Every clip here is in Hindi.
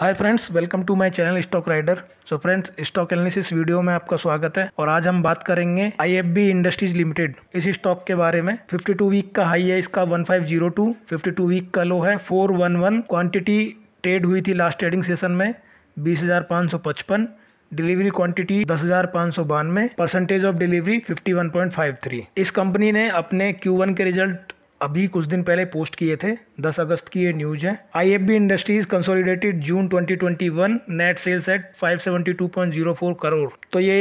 hi friends welcome to my channel Stock Rider so friends stock analysis video में आपका स्वागत है और आज हम बात करेंगे आईएफबी इंडस्ट्रीज लिमिटेड इस स्टॉक के बारे में 52 वीक का हाई है इसका 1502 52 वीक का लो है 411 क्वांटिटी ट्रेड हुई थी लास्ट ट्रेडिंग सेशन में बीस डिलीवरी क्वांटिटी दस हजार पाँच सौ बानवे percentage of delivery fifty one point five three इस कंपनी ने अपने क्यू वन के रिजल्ट अभी कुछ दिन पहले पोस्ट किए थे 10 अगस्त की ये न्यूज है I F B Industries consolidated June 2021 net sales at 572.04 crore तो ये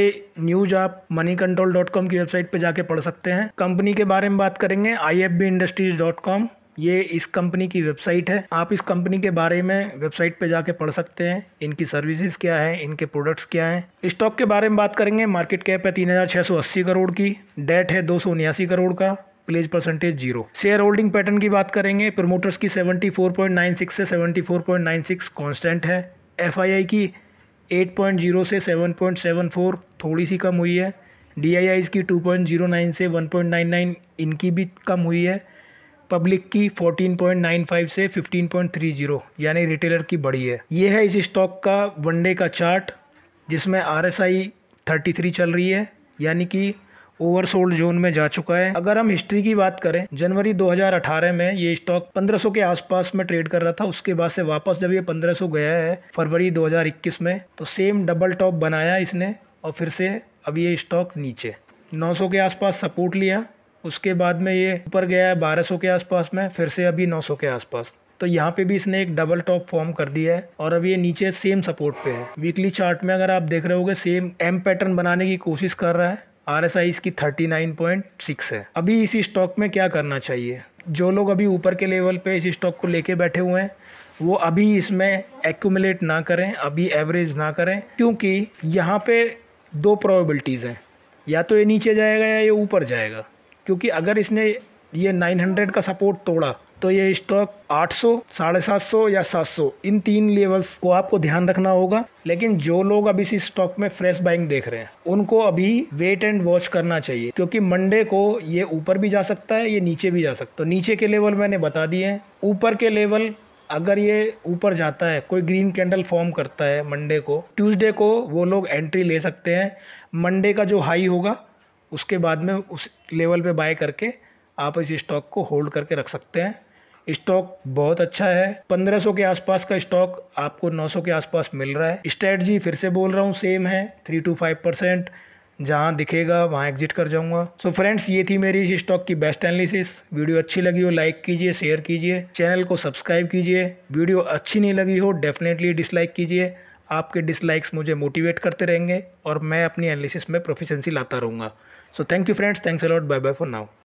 न्यूज आप मनी कंट्रोल डॉट कॉम की वेबसाइट पे जाके पढ़ सकते हैं कंपनी के बारे में बात करेंगे I F B Industries dot com ये इस कंपनी की वेबसाइट है आप इस कंपनी के बारे में वेबसाइट पे जाके पढ़ सकते हैं इनकी सर्विसेज क्या है इनके प्रोडक्ट्स क्या हैं स्टॉक के बारे में बात करेंगे मार्केट कैप है तीन करोड़ की डेट है दो करोड़ का pledge percentage zero share holding pattern की बात करेंगे प्रमोटर्स की 74.96 से 74.96 कांस्टेंट है एफआईआई की 8.0 से 7.74 थोड़ी सी कम हुई है डी की 2.09 से 1.99 इनकी भी कम हुई है पब्लिक की 14.95 से 15.30 यानी रिटेलर की बड़ी है ये है इस स्टॉक का वनडे का चार्ट जिसमें R S I thirty three चल रही है यानी कि ओवरसोल्ड जोन में जा चुका है अगर हम हिस्ट्री की बात करें जनवरी 2018 में ये स्टॉक 1500 के आसपास में ट्रेड कर रहा था उसके बाद से वापस जब ये 1500 गया है फरवरी 2021 में तो सेम डबल टॉप बनाया इसने और फिर से अब ये स्टॉक नीचे 900 के आसपास सपोर्ट लिया उसके बाद में ये ऊपर गया है बारह के आसपास में फिर से अभी नौ के आसपास तो यहाँ पे भी इसने एक डबल टॉप फॉर्म कर दिया है और अब ये नीचे सेम सपोर्ट पे है वीकली चार्ट में अगर आप देख रहे होगे सेम एम पैटर्न बनाने की कोशिश कर रहा है आर एस आई इसकी थर्टी नाइन पॉइंट सिक्स है अभी इसी स्टॉक में क्या करना चाहिए जो लोग अभी ऊपर के लेवल पे इस स्टॉक को लेके बैठे हुए हैं वो अभी इसमें एक्यूमुलेट ना करें अभी एवरेज ना करें क्योंकि यहाँ पे दो प्रोबेबिलिटीज़ हैं या तो ये नीचे जाएगा या ये ऊपर जाएगा क्योंकि अगर इसने ये 900 का सपोर्ट तोड़ा तो ये स्टॉक 800 साढ़े सात सौ या 700 इन तीन लेवल्स को आपको ध्यान रखना होगा लेकिन जो लोग अभी इस स्टॉक में फ्रेश बाइंग देख रहे हैं उनको अभी वेट एंड वॉच करना चाहिए क्योंकि मंडे को ये ऊपर भी जा सकता है ये नीचे भी जा सकता है तो नीचे के लेवल मैंने बता दिए हैं ऊपर के लेवल अगर ये ऊपर जाता है कोई ग्रीन कैंडल फॉर्म करता है मंडे को ट्यूसडे को वो लोग एंट्री ले सकते हैं मंडे का जो हाई होगा उसके बाद में उस लेवल पे बाय करके आप इस स्टॉक को होल्ड करके रख सकते हैं स्टॉक बहुत अच्छा है 1500 के आसपास का स्टॉक आपको 900 के आसपास मिल रहा है स्ट्रेटजी फिर से बोल रहा हूँ सेम है थ्री टू फाइव परसेंट जहाँ दिखेगा वहाँ एग्जिट कर जाऊँगा सो so फ्रेंड्स ये थी मेरी इस स्टॉक की बेस्ट एनालिसिस वीडियो अच्छी लगी हो लाइक कीजिए शेयर कीजिए चैनल को सब्सक्राइब कीजिए वीडियो अच्छी नहीं लगी हो डेफिनेटली डिसलाइक कीजिए आपके डिसलाइक्स मुझे मोटिवेट करते रहेंगे और मैं अपनी एनालिसिस में प्रोफिशेंसी लाता रहूँगा so thank you friends thanks a lot bye bye for now